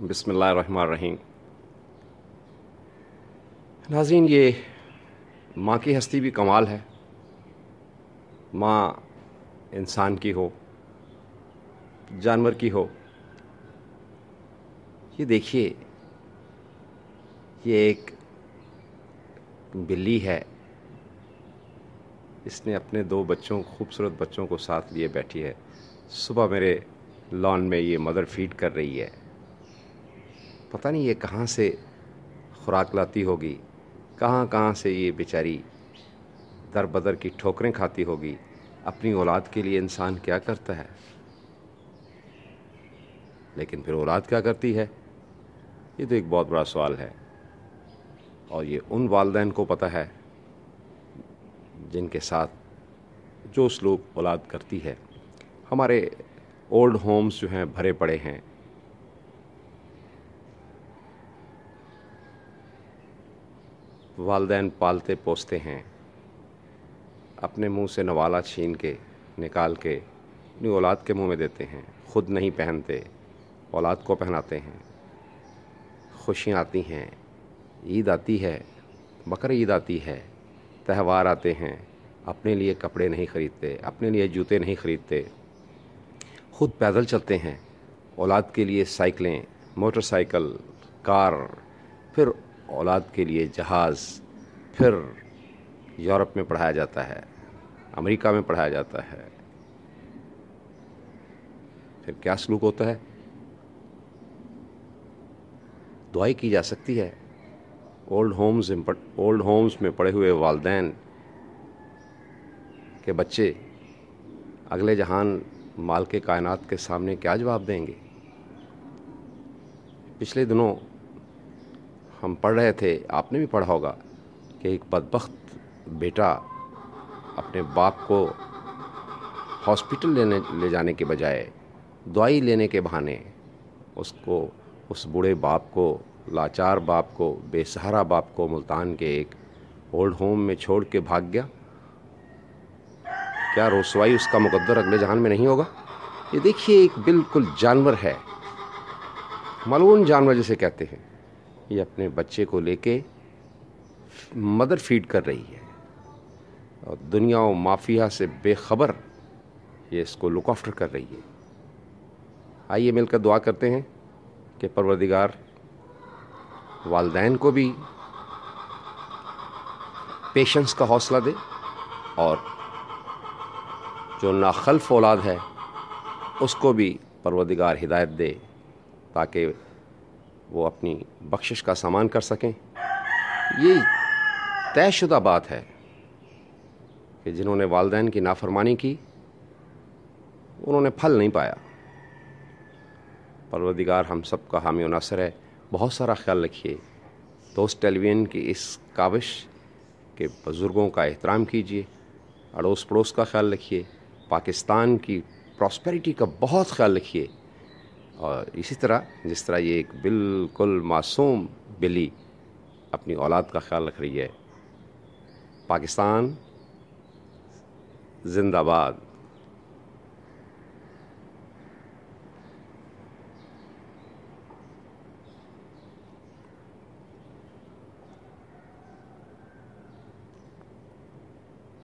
बसमी नाजीन ये माँ की हस्ती भी कमाल है माँ इंसान की हो जानवर की हो ये देखिए ये एक बिल्ली है इसने अपने दो बच्चों खूबसूरत बच्चों को साथ लिए बैठी है सुबह मेरे लॉन में ये मदर फीड कर रही है पता नहीं ये कहाँ से खुराक लाती होगी कहाँ कहाँ से ये बेचारी दर बदर की ठोकरें खाती होगी अपनी औलाद के लिए इंसान क्या करता है लेकिन फिर औलाद क्या करती है ये तो एक बहुत बड़ा सवाल है और ये उन वालदेन को पता है जिनके साथ जो सलूक औलाद करती है हमारे ओल्ड होम्स जो हैं भरे पड़े हैं वालदेन पालते पोसते हैं अपने मुंह से नवाला छीन के निकाल के अपनी औलाद के मुंह में देते हैं ख़ुद नहीं पहनते औलाद को पहनाते हैं खुशियाँ आती हैं ईद आती है बकर ईद आती है त्यौहार आते हैं अपने लिए कपड़े नहीं ख़रीदते अपने लिए जूते नहीं ख़रीदते खुद पैदल चलते हैं औलाद के लिए साइकिलें मोटरसाइकिल कार फिर औलाद के लिए जहाज़ फिर यूरोप में पढ़ाया जाता है अमेरिका में पढ़ाया जाता है फिर क्या सलूक होता है दुआई की जा सकती है ओल्ड होम्स ओल्ड होम्स में पड़े हुए वालदेन के बच्चे अगले जहान माल के कायनात के सामने क्या जवाब देंगे पिछले दिनों हम पढ़ रहे थे आपने भी पढ़ा होगा कि एक बदबخت बेटा अपने बाप को हॉस्पिटल लेने ले जाने के बजाय दवाई लेने के बहाने उसको उस बूढ़े बाप को लाचार बाप को बेसहारा बाप को मुल्तान के एक ओल्ड होम में छोड़ के भाग गया क्या रसवाई उसका मुकद्दर अगले जहान में नहीं होगा ये देखिए एक बिल्कुल जानवर है मलून जानवर जिसे कहते हैं ये अपने बच्चे को लेके मदर फीड कर रही है और दुनिया व माफिया से बेखबर ये इसको लुक आफ्टर कर रही है आइए मिलकर दुआ करते हैं कि परवरदिगार वालदेन को भी पेशेंस का हौसला दे और जो नाखल्फ औलाद है उसको भी परवदिगार हिदायत दे ताकि वो अपनी बख्शिश का सामान कर सकें ये तयशुदा बात है कि जिन्होंने वालदेन की नाफरमानी की उन्होंने फल नहीं पाया परवदिगार हम सब का हामी नसर है बहुत सारा ख्याल रखिए दोस्त टेलीविजन की इस काविश के बुज़ुर्गों का एहतराम कीजिए अड़ोस पड़ोस का ख्याल रखिए पाकिस्तान की प्रॉस्पेरिटी का बहुत ख्याल रखिए और इसी तरह जिस तरह ये एक बिल्कुल मासूम बिल्ली अपनी औलाद का ख्याल रख रही है पाकिस्तान जिंदाबाद